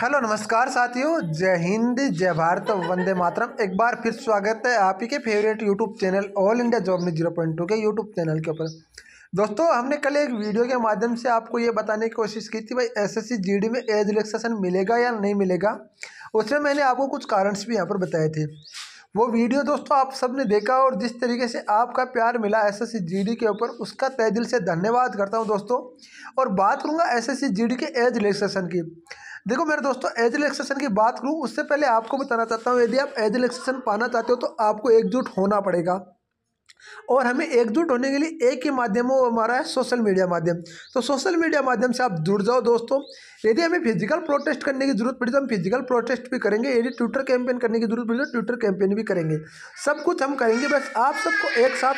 hello नमस्कार साथियों जय हिंद जय भारत वंदे मातरम एक बार फिर स्वागत है आप ही के favourite YouTube channel all India job zero point two के यूट्यूब चैनल के ऊपर दोस्तों हमने कल एक वीडियो के माध्यम से आपको ये बताने की कोशिश की थी भाई एसएससी जीडी में एज रिलेक्सेशन मिलेगा या नहीं मिलेगा उसमें मैंने आपको कुछ कारण्स भी यहाँ पर बताए थे वो वीडियो दोस्तों आप सब ने देखा और जिस तरीके से आपका प्यार मिला एस एस के ऊपर उसका तय दिल से धन्यवाद करता हूँ दोस्तों और बात करूँगा एस एस के एज रिलेक्सेशन की देखो मेरे दोस्तों एज रिलेक्सेशन की बात करूँ उससे पहले आपको बताना चाहता हूँ यदि आप एज रिलेक्सेशन पाना चाहते हो तो आपको एकजुट होना पड़ेगा और हमें एकजुट होने के लिए एक ही माध्यम हो हमारा है सोशल मीडिया माध्यम तो सोशल मीडिया माध्यम से आप जुड़ जाओ दोस्तों यदि हमें फिजिकल प्रोटेस्ट करने की जरूरत पड़ी तो हम फिजिकल प्रोटेस्ट भी करेंगे यदि ट्विटर कैंपेन करने की जरूरत पड़ी तो ट्विटर कैंपेन भी करेंगे सब कुछ हम करेंगे बस आप सबको एक साथ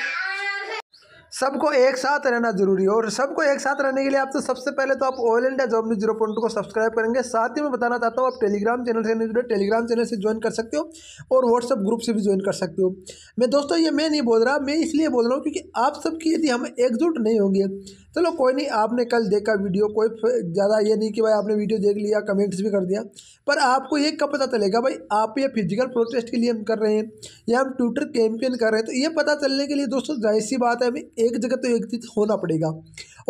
सबको एक साथ रहना जरूरी है और सबको एक साथ रहने के लिए आप तो सबसे पहले तो आप all India job news zero point को सब्सक्राइब करेंगे साथ ही मैं बताना चाहता हूँ आप टेलीग्राम चैनल से जुड़े टेलीग्राम चैनल से ज्वाइन कर सकते हो और व्हाट्सअप ग्रुप से भी ज्वाइन कर सकते हो मैं दोस्तों ये मैं नहीं बोल रहा मैं इसलिए बोल रहा हूँ क्योंकि आप सबकी यदि हम एकजुट नहीं होंगे चलो कोई नहीं आपने कल देखा वीडियो कोई ज़्यादा ये नहीं कि भाई आपने वीडियो देख लिया कमेंट्स भी कर दिया पर आपको ये कब पता चलेगा भाई आप ये फिजिकल प्रोटेस्ट के लिए हम कर रहे हैं या हम ट्विटर कैंपेन कर रहे हैं तो ये पता चलने के लिए दोस्तों जाहिर सी बात है हमें एक जगह तो एकत्रित होना पड़ेगा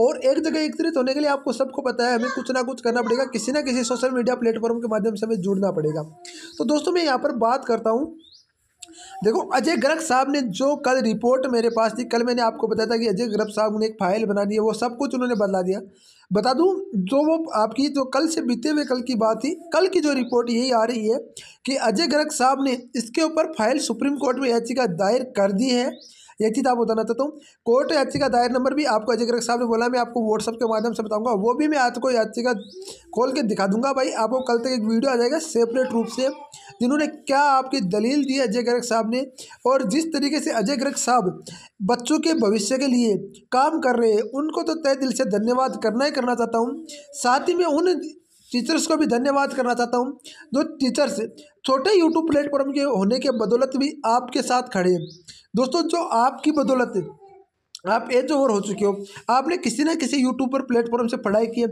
और एक जगह एकत्रित होने के लिए आपको सबको पता है हमें कुछ ना कुछ करना पड़ेगा किसी ना किसी सोशल मीडिया प्लेटफॉर्म के माध्यम से हमें जुड़ना पड़ेगा तो दोस्तों मैं यहाँ पर बात करता हूँ देखो अजय गर्ग साहब ने जो कल रिपोर्ट मेरे पास थी कल मैंने आपको बताया था कि अजय गर्ग साहब ने एक फाइल दी है वो सब कुछ उन्होंने बदला दिया बता दूं जो वो आपकी जो कल से बीते हुए कल की बात थी कल की जो रिपोर्ट यही आ रही है कि अजय गर्ग साहब ने इसके ऊपर फाइल सुप्रीम कोर्ट में याचिका दायर कर दी है यही चीज़ आप बताना चाहता हूँ कोर्ट याचिका दायर नंबर भी आपको अजय साहब ने बोला मैं आपको व्हाट्सअप के माध्यम से बताऊँगा वो भी मैं आपको याचिका खोल के दिखा दूंगा भाई आपको कल तक एक वीडियो आ जाएगा सेपरेट रूप से जिन्होंने क्या आपकी दलील दी अजय गर्ग साहब ने और जिस तरीके से अजय गर्ग साहब बच्चों के भविष्य के लिए काम कर रहे हैं उनको तो तय दिल से धन्यवाद करना ही करना चाहता हूँ साथ ही में उन टीचर्स को भी धन्यवाद करना चाहता हूँ जो टीचर्स छोटे यूट्यूब प्लेटफॉर्म के होने के बदौलत भी आपके साथ खड़े हैं दोस्तों जो आपकी बदौलत आप एज ओवर हो चुके हो आपने किसी ना किसी यूट्यूब पर प्लेटफॉर्म से पढ़ाई की है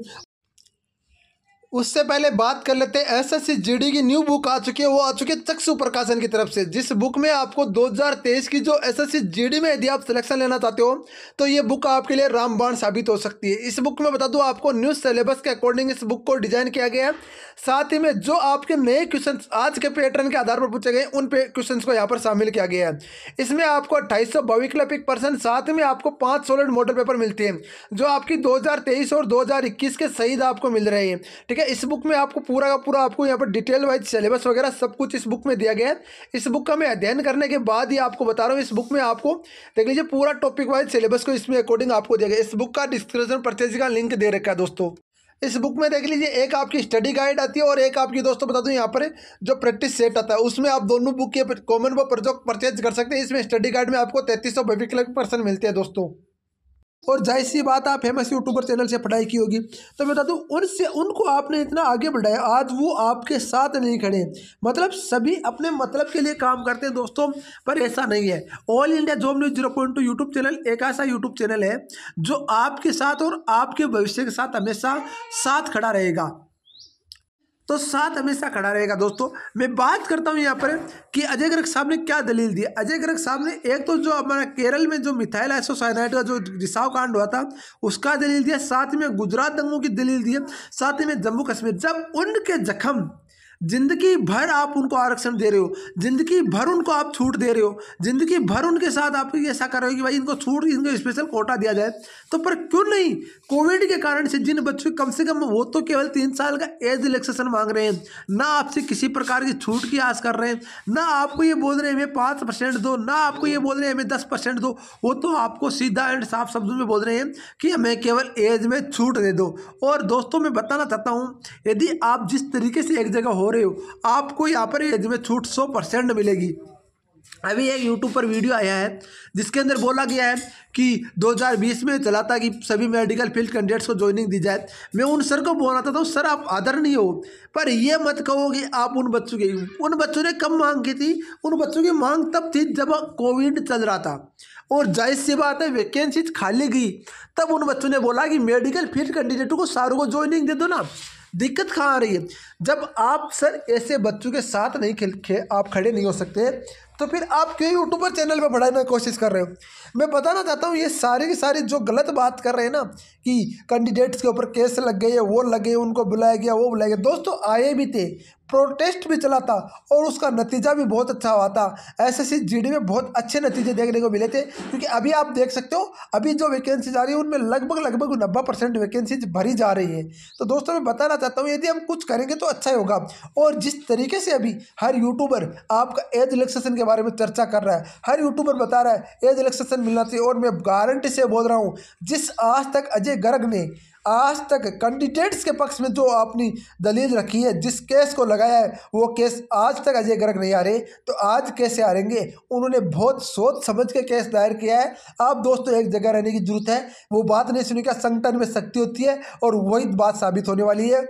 उससे पहले बात कर लेते हैं एस एस की न्यू बुक आ चुकी है वो आ चुकी है चक्षु प्रकाशन की तरफ से जिस बुक में आपको 2023 की जो एस एस में यदि आप सिलेक्शन लेना चाहते हो तो ये बुक आपके लिए रामबाण साबित हो सकती है इस बुक में बता दूं आपको न्यू सिलेबस के अकॉर्डिंग इस बुक को डिजाइन किया गया है साथ ही में जो आपके नए क्वेश्चन आज के पैटर्न के आधार पर पूछे गए उन क्वेश्चन को यहाँ पर शामिल किया गया है इसमें आपको अट्ठाईस सौ बाविक परसेंट साथ में आपको पाँच सोलड मॉडल पेपर मिलते हैं जो आपकी दो और दो के शहीद आपको मिल रहे हैं ठीक है है इस बुक में आपको पूरा का पूरा आपको यहाँ पर डिटेल वाइज सिलेबस वगैरह सब कुछ इस बुक में दिया गया है इस बुक का मैं अध्ययन करने के बाद ही आपको बता रहा हूँ इस बुक में आपको देख लीजिए पूरा टॉपिक वाइज सिलेबस को इसमें अकॉर्डिंग आपको दिया गया इस बुक का डिस्क्रिप्शन परचेज का लिंक दे रखा है दोस्तों इस बुक में देख लीजिए एक आपकी स्टडी गाइड आती है और एक आपकी दोस्तों बता दूं यहाँ पर जो प्रैक्टिस सेट आता है उसमें आप दोनों बुक के कॉमन वो परचेज कर सकते हैं इसमें स्टडी गाइड में आपको तैंतीस सौ बेबी क्लर्क पर्सन मिलते हैं दोस्तों और जाहिर सी बात आप फेमस यूट्यूबर चैनल से पढ़ाई की होगी तो मैं बता दूँ उनसे उनको आपने इतना आगे बढ़ाया आज वो आपके साथ नहीं खड़े मतलब सभी अपने मतलब के लिए काम करते हैं दोस्तों पर ऐसा नहीं है all India job news zero point two YouTube channel एक ऐसा यूट्यूब चैनल है जो आपके साथ और आपके भविष्य के साथ हमेशा साथ खड़ा रहेगा तो साथ हमेशा खड़ा रहेगा दोस्तों मैं बात करता हूँ यहाँ पर कि अजय गर्ग साहब ने क्या दलील दी अजय गर्ग साहब ने एक तो जो हमारा केरल में जो मिथाइल आइसोसाइनाइट का जो रिसाव कांड हुआ था उसका दलील दिया साथ में गुजरात दंगों की दलील दी है साथ में जम्मू कश्मीर जब उनके जख्म जिंदगी भर आप उनको आरक्षण दे रहे हो जिंदगी भर उनको आप छूट दे रहे हो जिंदगी भर उनके साथ आप ऐसा कर रहे हो कि भाई इनको छूट इनको स्पेशल कोटा दिया जाए तो पर क्यों नहीं कोविड के कारण से जिन बच्चों कम से कम वो तो केवल तीन साल का एज रिलेक्सेशन मांग रहे हैं ना आपसे किसी प्रकार की छूट की आस कर रहे हैं ना आपको ये बोल रहे हैं हमें पाँच परसेंट दो ना आपको ये बोल रहे हैं हमें दस परसेंट दो वो तो आपको सीधा एंड साफ शब्दों में बोल रहे हैं कि हमें केवल एज में छूट दे दो और दोस्तों मैं बताना चाहता हूँ यदि आप जिस तरीके से एक जगह हो रहे हो आपको यहाँ पर एज में छूट सौ परसेंट मिलेगी अभी एक यूट्यूब पर वीडियो आया है जिसके अंदर बोला गया है कि 2020 में चला था कि सभी मेडिकल फील्ड कैंडिडेट्स को ज्वाइनिंग दी जाए मैं उन सर को बोलना चाहता हूँ सर आप नहीं हो पर यह मत कहो कि आप उन बच्चों के उन बच्चों ने कम मांग की थी उन बच्चों की मांग तब थी जब कोविड चल रहा था और जाहिर सी बात है वैकेंसी खाली गई तब उन बच्चों ने बोला कि मेडिकल फील्ड कैंडिडेटों को सारों को ज्वाइनिंग दे दो ना दिक्कत कहाँ आ रही है जब आप सर ऐसे बच्चों के साथ नहीं खेल खे, आप खड़े नहीं हो सकते तो फिर आप क्यों यूट्यूबर चैनल पर बढ़ाने की कोशिश कर रहे हो मैं बताना चाहता हूँ ये सारे के सारे जो गलत बात कर रहे हैं ना कि कैंडिडेट्स के ऊपर केस लग गए या वो लगे उनको बुलाया गया वो बुलाया गया दोस्तों आए भी थे प्रोटेस्ट भी चला था और उसका नतीजा भी बहुत अच्छा हुआ था एस एस में बहुत अच्छे नतीजे देखने को मिले थे क्योंकि अभी आप देख सकते हो अभी जो वैकेंसीज आ रही है उनमें लगभग लगभग नब्बे परसेंट वैकेंसीज भरी जा रही है तो दोस्तों मैं बताना चाहता हूँ यदि हम कुछ करेंगे तो अच्छा ही होगा और जिस तरीके से अभी हर यूट्यूबर आपका एज रिलेक्सेशन के बारे में चर्चा कर रहा है हर यूट्यूबर बता रहा है एज रिलेक्सेशन मिलना चाहिए और मैं गारंटी से बोल रहा हूँ जिस आज तक अजय गर्ग ने आज तक कैंडिडेट्स के पक्ष में जो अपनी दलील रखी है जिस केस को लगाया है वो केस आज तक अजय गर्ग नहीं आ रहे तो आज कैसे आ उन्होंने बहुत सोच समझ के केस दायर किया है आप दोस्तों एक जगह रहने की जरूरत है वो बात नहीं सुनी क्या संगठन में शक्ति होती है और वही बात साबित होने वाली है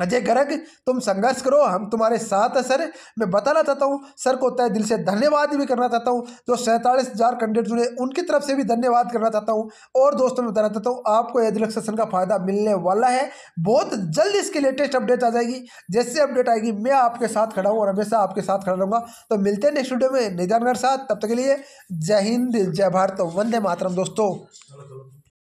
अजय गर्ग तुम संघर्ष करो हम तुम्हारे साथ हैं सर मैं बताना चाहता हूँ सर को तय दिल से धन्यवाद भी करना चाहता हूँ जो सैंतालीस हज़ार कैंडिडेट जुड़े उनकी तरफ से भी धन्यवाद करना चाहता हूँ और दोस्तों मैं बताना चाहता हूँ आपको एजुलक सेशन का फ़ायदा मिलने वाला है बहुत जल्द इसकी लेटेस्ट अपडेट आ जाएगी जैसे अपडेट आएगी मैं आपके साथ खड़ा हूँ और हमेशा आपके साथ खड़ा रहूँगा तो मिलते हैं नेक्स्ट वीडियो में निजानगढ़ साथ तब तक के लिए जय हिंद जय भारत वंदे मातरम दोस्तों